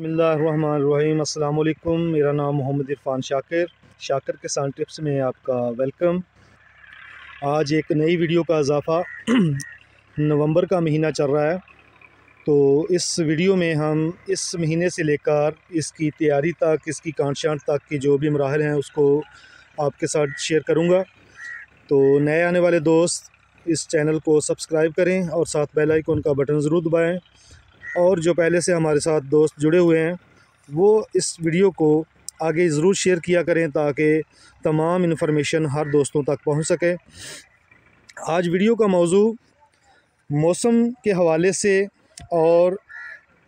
बसमीम अल्लाम मेरा नाम मोहम्मद इरफान शाकिर शाकिर किसान टिप्स में आपका वेलकम आज एक नई वीडियो का इजाफ़ा नवंबर का महीना चल रहा है तो इस वीडियो में हम इस महीने से लेकर इसकी तैयारी तक इसकी कांशान तक की जो भी मराहल हैं उसको आपके साथ शेयर करूँगा तो नए आने वाले दोस्त इस चैनल को सब्सक्राइब करें और साथ बेल आइकॉन का बटन ज़रूर दबाएँ और जो पहले से हमारे साथ दोस्त जुड़े हुए हैं वो इस वीडियो को आगे ज़रूर शेयर किया करें ताकि तमाम इन्फॉर्मेशन हर दोस्तों तक पहुंच सके आज वीडियो का मौजू मौसम के हवाले से और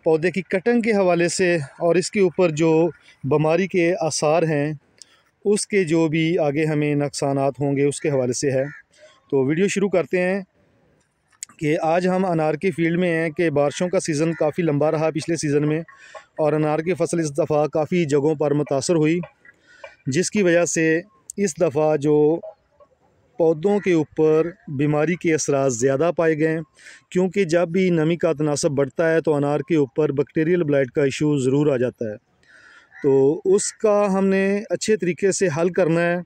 पौधे की कटिंग के हवाले से और इसके ऊपर जो बीमारी के आसार हैं उसके जो भी आगे हमें नुकसान होंगे उसके हवाले से है तो वीडियो शुरू करते हैं कि आज हम अनार के फील्ड में हैं कि बारिशों का सीज़न काफ़ी लंबा रहा पिछले सीज़न में और अनार की फसल इस दफ़ा काफ़ी जगहों पर मुतासर हुई जिसकी वजह से इस दफ़ा जो पौधों के ऊपर बीमारी के असरा ज़्यादा पाए गए क्योंकि जब भी नमी का तनासब बढ़ता है तो अनार के ऊपर बैक्टीरियल ब्लाइट का इशू ज़रूर आ जाता है तो उसका हमने अच्छे तरीके से हल करना है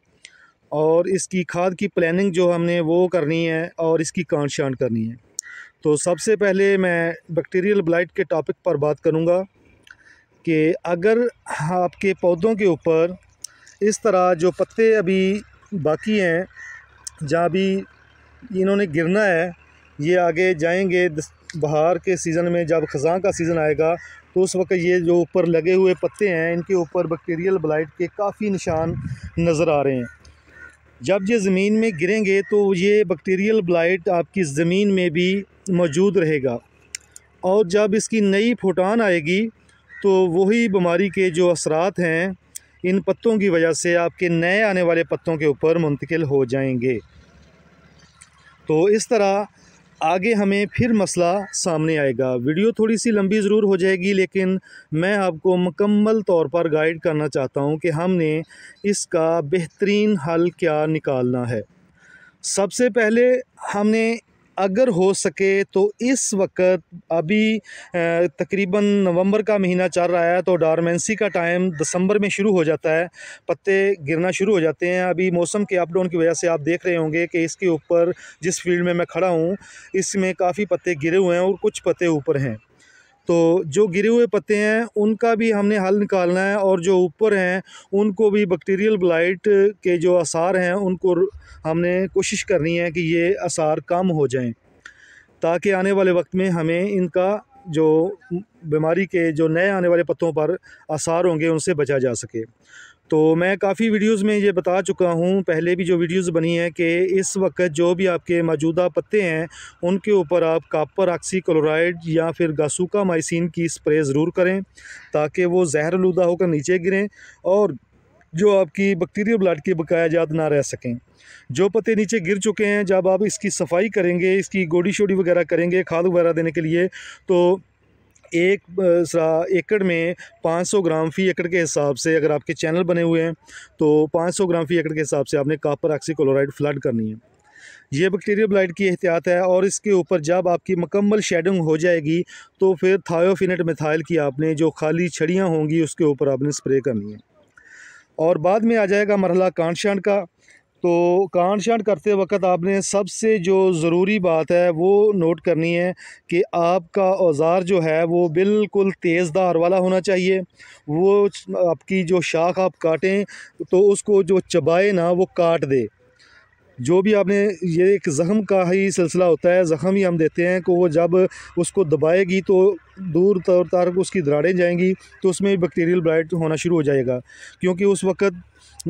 और इसकी खाद की प्लानिंग जो हमने वो करनी है और इसकी कांट शांट करनी है तो सबसे पहले मैं बैक्टीरियल ब्लाइट के टॉपिक पर बात करूँगा कि अगर आपके पौधों के ऊपर इस तरह जो पत्ते अभी बाकी हैं जहाँ भी इन्होंने गिरना है ये आगे जाएंगे बहार के सीज़न में जब ख़जा का सीज़न आएगा तो उस वक्त ये जो ऊपर लगे हुए पत्ते हैं इनके ऊपर बैक्टीरियल ब्लाइट के काफ़ी निशान नज़र आ रहे हैं जब ये ज़मीन में गिरेंगे तो ये बैक्टीरियल ब्लाइट आपकी ज़मीन में भी मौजूद रहेगा और जब इसकी नई फोटान आएगी तो वही बीमारी के जो असरात हैं इन पत्तों की वजह से आपके नए आने वाले पत्तों के ऊपर मुंतकिल हो जाएंगे तो इस तरह आगे हमें फिर मसला सामने आएगा वीडियो थोड़ी सी लंबी ज़रूर हो जाएगी लेकिन मैं आपको मकम्मल तौर पर गाइड करना चाहता हूँ कि हमने इसका बेहतरीन हल क्या निकालना है सबसे पहले हमने अगर हो सके तो इस वक्त अभी तकरीबन नवंबर का महीना चल रहा है तो डारमेंसी का टाइम दिसंबर में शुरू हो जाता है पत्ते गिरना शुरू हो जाते हैं अभी मौसम के अप डाउन की वजह से आप देख रहे होंगे कि इसके ऊपर जिस फील्ड में मैं खड़ा हूँ इसमें काफ़ी पत्ते गिरे हुए हैं और कुछ पत्ते ऊपर हैं तो जो गिरे हुए पत्ते हैं उनका भी हमने हल निकालना है और जो ऊपर हैं उनको भी बैक्टीरियल ब्लाइट के जो आसार हैं उनको हमने कोशिश करनी है कि ये आसार कम हो जाएं ताकि आने वाले वक्त में हमें इनका जो बीमारी के जो नए आने वाले पत्तों पर आसार होंगे उनसे बचा जा सके तो मैं काफ़ी वीडियोस में ये बता चुका हूँ पहले भी जो वीडियोस बनी है कि इस वक्त जो भी आपके मौजूदा पत्ते हैं उनके ऊपर आप कापर ऑक्सी क्लोराइड या फिर गासूका माइसिन की स्प्रे ज़रूर करें ताकि वो जहर जहरलूदा होकर नीचे गिरें और जो आपकी बैक्टीरियल ब्लड के जात ना रह सकें जो पत्ते नीचे गिर चुके हैं जब आप इसकी सफाई करेंगे इसकी गोडी शोडी वगैरह करेंगे खाद वगैरह देने के लिए तो एक एकड़ में 500 ग्राम फ़ी एकड़ के हिसाब से अगर आपके चैनल बने हुए हैं तो 500 ग्राम फ़ी एकड़ के हिसाब से आपने कापर ऑक्सीक्लोराइड फ्लड करनी है ये बैक्टीरियल ब्लाइट की एहतियात है और इसके ऊपर जब आपकी मकम्मल शेडिंग हो जाएगी तो फिर थायोफिनट मिथाइल की आपने जो खाली छड़ियाँ होंगी उसके ऊपर आपने स्प्रे करनी है और बाद में आ जाएगा मरहला कांट शांट का तो कांड शांड करते वक्त आपने सबसे जो ज़रूरी बात है वो नोट करनी है कि आपका औज़ार जो है वो बिल्कुल तेज़ धार वाला होना चाहिए वो आपकी जो शाख आप काटें तो उसको जो चबाए ना वो काट दे जो भी आपने ये एक ज़ख़म का ही सिलसिला होता है ज़ख़म ही हम देते हैं कि वो जब उसको दबाएगी तो दूर तौर तार उसकी दराड़ें जाएंगी तो उसमें बैक्टीरियल ब्लाइट होना शुरू हो जाएगा क्योंकि उस वक्त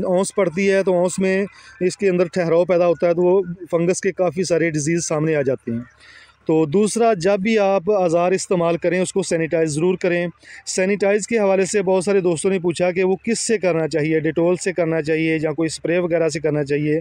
औंस पड़ती है तो औंस में इसके अंदर ठहराव पैदा होता है तो वो फंगस के काफ़ी सारे डिज़ीज़ सामने आ जाते हैं तो दूसरा जब भी आप आज़ार इस्तेमाल करें उसको सैनिटाइज़ ज़रूर करें सैनिटाइज़ के हवाले से बहुत सारे दोस्तों ने पूछा कि वो किस से करना चाहिए डिटोल से करना चाहिए या कोई स्प्रे वगैरह से करना चाहिए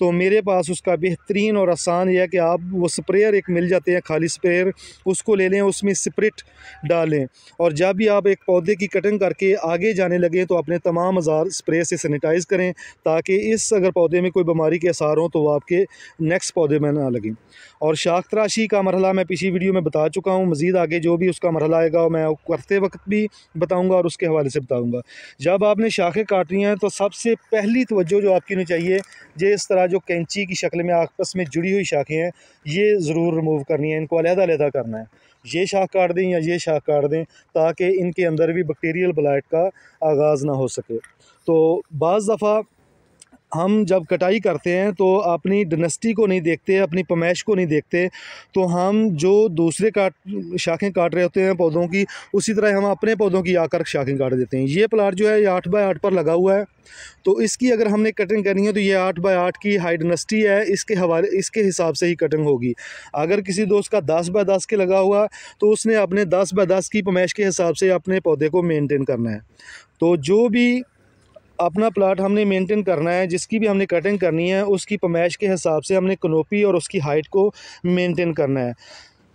तो मेरे पास उसका बेहतरीन और आसान यह है कि आप वो स्प्रेयर एक मिल जाते हैं खाली स्प्रेयर उसको ले लें उसमें स्प्रिट डालें और जब भी आप एक पौधे की कटिंग करके आगे जाने लगें तो अपने तमाम आज़ार स्प्रे से सैनिटाइज़ करें ताकि इस अगर पौधे में कोई बीमारी के आसार हों तो वो आपके नेक्स्ट पौधे में ना लगें और शाख तराशी का मरहला मैं पिछली वीडियो में बता चुका हूँ मज़ीद आगे जो भी उसका मरहला आएगा मैं करते वक्त भी बताऊँगा और उसके हवाले से बताऊँगा जब आपने शाखें काटनी हैं तो सबसे पहली तोज्जो जो आपकी होनी चाहिए ये इस तरह जो कैंची की शक्ल में आपस में जुड़ी हुई शाखें हैं ये ज़रूर रिमूव करनी है इनको अलहदा करना है ये शाख काट दें या ये शाख काट दें ताकि इनके अंदर भी बैक्टीरियल ब्लाइट का आगाज़ ना हो सके तो बज़ दफ़ा हम जब कटाई करते हैं तो अपनी डनेस्टी को नहीं देखते अपनी पमैश को नहीं देखते तो हम जो दूसरे काट शाखें काट रहे होते हैं पौधों की उसी तरह हम अपने पौधों की आकर शाखें काट देते हैं ये प्लाट जो है ये आठ बाय आठ पर लगा हुआ है तो इसकी अगर हमने कटिंग करनी है तो ये आठ बाय आठ की हाई डनेस्टी है इसके हवाले इसके हिसाब से ही कटिंग होगी अगर किसी दोस्त का दस बाय दस के लगा हुआ तो उसने अपने दस बाय दस की पमैश के हिसाब से अपने पौधे को मेनटेन करना है तो जो भी अपना प्लाट हमने मेंटेन करना है जिसकी भी हमने कटिंग करनी है उसकी पमैश के हिसाब से हमने कनोपी और उसकी हाइट को मेंटेन करना है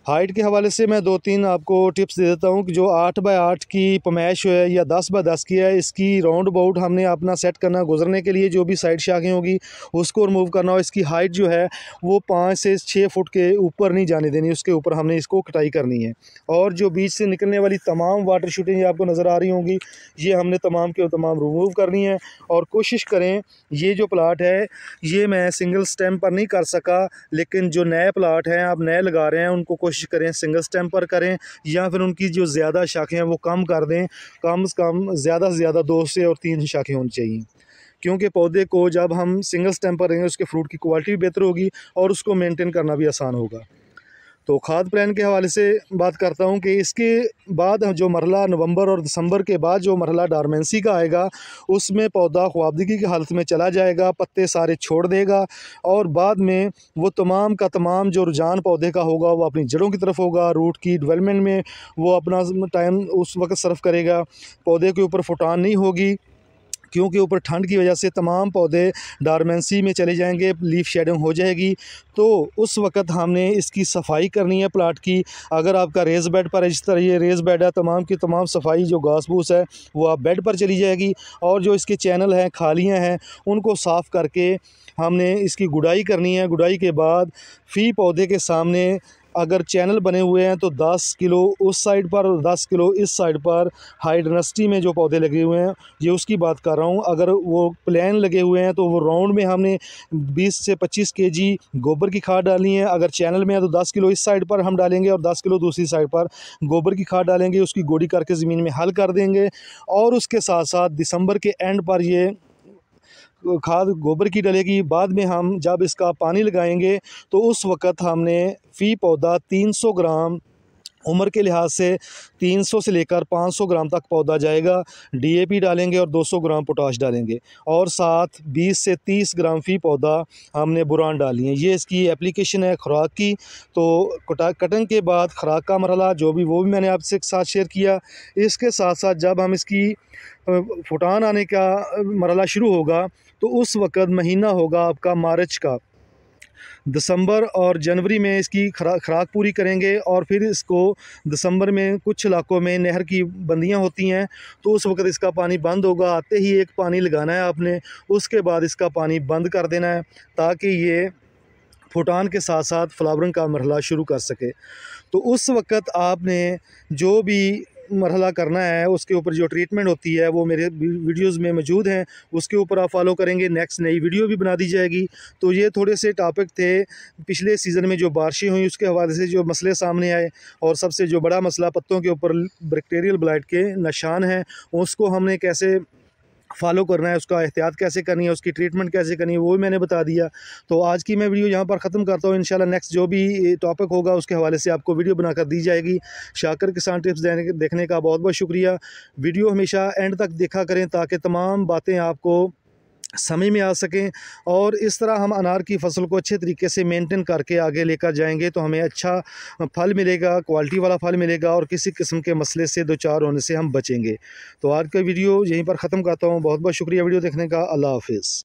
हाइट के हवाले से मैं दो तीन आपको टिप्स दे देता हूँ कि जो आठ बाय आठ की पमैश है या दस बाय दस की है इसकी राउंड अबाउट हमने अपना सेट करना गुजरने के लिए जो भी साइड शाखें होगी उसको रिमूव करना और इसकी हाइट जो है वो पाँच से छः फुट के ऊपर नहीं जाने देनी उसके ऊपर हमने इसको कटाई करनी है और जो बीच से निकलने वाली तमाम वाटर शूटिंग आपको नज़र आ रही होंगी ये हमने तमाम के तमाम रिमूव करनी है और कोशिश करें ये जो प्लाट है ये मैं सिंगल स्टेम पर नहीं कर सका लेकिन जो नए प्लाट हैं आप नए लगा रहे हैं उनको कोशिश कोशिश करें सिंगल स्टेम पर करें या फिर उनकी जो ज़्यादा शाखें हैं वो कम कर दें कम से कम ज़्यादा से ज़्यादा दो से और तीन शाखें होनी चाहिए क्योंकि पौधे को जब हम सिंगल स्टेम पर रहेंगे उसके फ्रूट की क्वालिटी भी बेहतर होगी और उसको मेनटेन करना भी आसान होगा तो खाद प्लान के हवाले से बात करता हूँ कि इसके बाद जो मरला नवंबर और दिसंबर के बाद जो मरला डारमेंसी का आएगा उसमें पौधा ख्वाबदगी की हालत में चला जाएगा पत्ते सारे छोड़ देगा और बाद में वो तमाम का तमाम जो रुझान पौधे का होगा वो अपनी जड़ों की तरफ होगा रूट की डेवलपमेंट में वो अपना टाइम उस वक्त सर्फ करेगा पौधे के ऊपर फुटान नहीं होगी क्योंकि ऊपर ठंड की वजह से तमाम पौधे डारमेंसी में चले जाएंगे लीफ शेडिंग हो जाएगी तो उस वक्त हमने इसकी सफाई करनी है प्लाट की अगर आपका रेज बेड पर इस तरह ये रेज बेड है तमाम की तमाम सफाई जो घास फूस है वो आप बेड पर चली जाएगी और जो इसके चैनल हैं खालियाँ हैं उनको साफ़ करके हमने इसकी गुडाई करनी है गुडाई के बाद फ़ी पौधे के सामने अगर चैनल बने हुए हैं तो 10 किलो उस साइड पर और 10 किलो इस साइड पर हाइडनस्टी में जो पौधे लगे हुए हैं ये उसकी बात कर रहा हूँ अगर वो प्लान लगे हुए हैं तो वो राउंड में हमने 20 से 25 केजी गोबर की खाद डाली है अगर चैनल में है तो 10 किलो इस साइड पर हम डालेंगे और 10 किलो दूसरी साइड पर गोबर की खाद डालेंगे उसकी गोड़ी करके ज़मीन में हल कर देंगे और उसके साथ साथ दिसंबर के एंड पर ये खाद गोबर की डलेगी बाद में हम जब इसका पानी लगाएंगे तो उस वक़्त हमने फ़ी पौधा 300 ग्राम उम्र के लिहाज से 300 से लेकर 500 ग्राम तक पौधा जाएगा डीएपी डालेंगे और 200 ग्राम पोटाश डालेंगे और साथ 20 से 30 ग्राम फी पौधा हमने बुरान डाली है ये इसकी एप्लीकेशन है खुराक की तो कटा कटिंग के बाद खुराक का मरला जो भी वो भी मैंने आपसे एक साथ शेयर किया इसके साथ साथ जब हम इसकी फुटान आने का मरला शुरू होगा तो उस वक़्त महीना होगा आपका मार्च का दिसंबर और जनवरी में इसकी खरा खुराक पूरी करेंगे और फिर इसको दिसंबर में कुछ इलाकों में नहर की बंदियाँ होती हैं तो उस वक्त इसका पानी बंद होगा आते ही एक पानी लगाना है आपने उसके बाद इसका पानी बंद कर देना है ताकि ये फुटान के साथ साथ फ्लावरिंग का मरहला शुरू कर सके तो उस वक्त आपने जो भी मरहला करना है उसके ऊपर जो ट्रीटमेंट होती है वो मेरे वीडियोस में मौजूद हैं उसके ऊपर आप फॉलो करेंगे नेक्स्ट नई वीडियो भी बना दी जाएगी तो ये थोड़े से टॉपिक थे पिछले सीज़न में जो बारिशें हुई उसके हवाले से जो मसले सामने आए और सबसे जो बड़ा मसला पत्तों के ऊपर बैक्टेरियल ब्लाइट के निशान हैं उसको हमने कैसे फॉलो करना है उसका एहतियात कैसे करनी है उसकी ट्रीटमेंट कैसे करनी है वो भी मैंने बता दिया तो आज की मैं वीडियो यहाँ पर ख़त्म करता हूँ इन नेक्स्ट जो भी टॉपिक होगा उसके हवाले से आपको वीडियो बनाकर दी जाएगी शाकर किसान टिप्स देखने का बहुत बहुत शुक्रिया वीडियो हमेशा एंड तक देखा करें ताकि तमाम बातें आपको समय में आ सकें और इस तरह हम अनार की फसल को अच्छे तरीके से मेंटेन करके आगे लेकर जाएंगे तो हमें अच्छा फल मिलेगा क्वालिटी वाला फल मिलेगा और किसी किस्म के मसले से दो चार होने से हम बचेंगे तो आज का वीडियो यहीं पर ख़त्म करता हूँ बहुत बहुत शुक्रिया वीडियो देखने का अल्लाह हाफिज़